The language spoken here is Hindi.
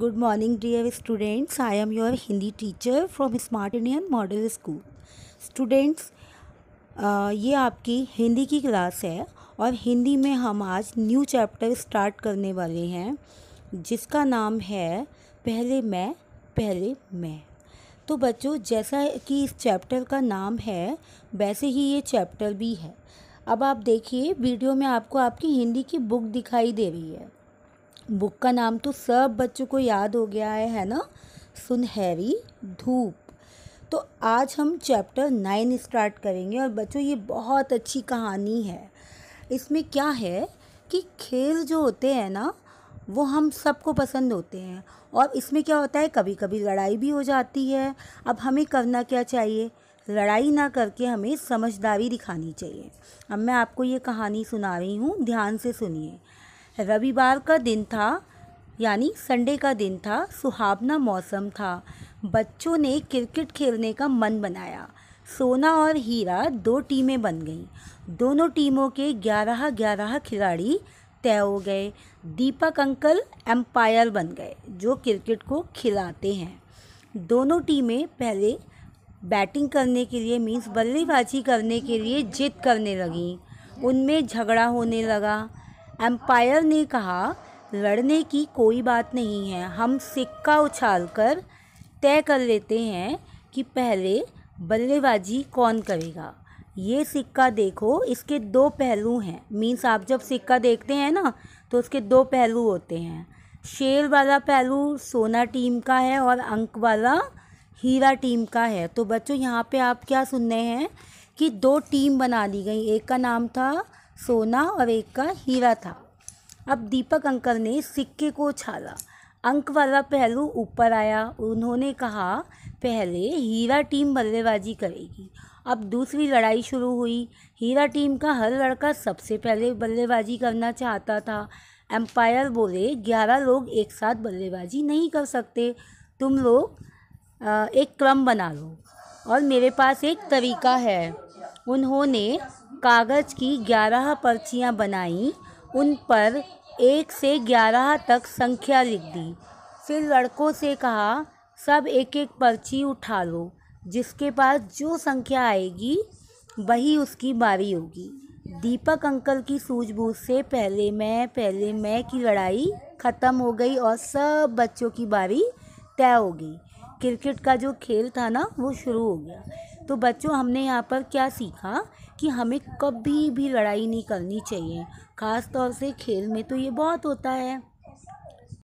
Good morning dear students. I am your Hindi teacher from Smart Indian Model School. Students, ये आपकी हिंदी की क्लास है और हिंदी में हम आज न्यू चैप्टर स्टार्ट करने वाले हैं जिसका नाम है पहले मैं पहले मैं तो बच्चों जैसा कि इस चैप्टर का नाम है वैसे ही ये चैप्टर भी है अब आप देखिए वीडियो में आपको आपकी हिंदी की बुक दिखाई दे रही है बुक का नाम तो सब बच्चों को याद हो गया है है ना सुनहरी धूप तो आज हम चैप्टर नाइन स्टार्ट करेंगे और बच्चों ये बहुत अच्छी कहानी है इसमें क्या है कि खेल जो होते हैं ना वो हम सबको पसंद होते हैं और इसमें क्या होता है कभी कभी लड़ाई भी हो जाती है अब हमें करना क्या चाहिए लड़ाई ना करके हमें समझदारी दिखानी चाहिए अब मैं आपको ये कहानी सुना रही हूँ ध्यान से सुनिए रविवार का दिन था यानी संडे का दिन था सुहावना मौसम था बच्चों ने क्रिकेट खेलने का मन बनाया सोना और हीरा दो टीमें बन गईं दोनों टीमों के ग्यारह ग्यारह खिलाड़ी तय हो गए दीपक अंकल एम्पायर बन गए जो क्रिकेट को खिलाते हैं दोनों टीमें पहले बैटिंग करने के लिए मीन्स बल्लेबाजी करने के लिए जिद करने लगीं उनमें झगड़ा होने लगा एम्पायर ने कहा लड़ने की कोई बात नहीं है हम सिक्का उछालकर तय कर लेते हैं कि पहले बल्लेबाजी कौन करेगा ये सिक्का देखो इसके दो पहलू हैं मीन्स आप जब सिक्का देखते हैं ना तो उसके दो पहलू होते हैं शेर वाला पहलू सोना टीम का है और अंक वाला हीरा टीम का है तो बच्चों यहाँ पे आप क्या सुन रहे हैं कि दो टीम बना दी गई एक का नाम था सोना और एक का हीरा था अब दीपक अंकल ने सिक्के को छाला अंक वाला पहलू ऊपर आया उन्होंने कहा पहले हीरा टीम बल्लेबाजी करेगी अब दूसरी लड़ाई शुरू हुई हीरा टीम का हर लड़का सबसे पहले बल्लेबाजी करना चाहता था एम्पायर बोले ग्यारह लोग एक साथ बल्लेबाजी नहीं कर सकते तुम लोग एक क्रम बना लो और मेरे पास एक तरीका है उन्होंने कागज़ की ग्यारह पर्चियाँ बनाईं उन पर एक से ग्यारह तक संख्या लिख दी फिर लड़कों से कहा सब एक एक पर्ची उठा लो जिसके पास जो संख्या आएगी वही उसकी बारी होगी दीपक अंकल की सूझबूझ से पहले मैं पहले मैं की लड़ाई ख़त्म हो गई और सब बच्चों की बारी तय हो गई क्रिकेट का जो खेल था ना वो शुरू हो गया तो बच्चों हमने यहाँ पर क्या सीखा कि हमें कभी भी लड़ाई नहीं करनी चाहिए ख़ास तौर से खेल में तो ये बहुत होता है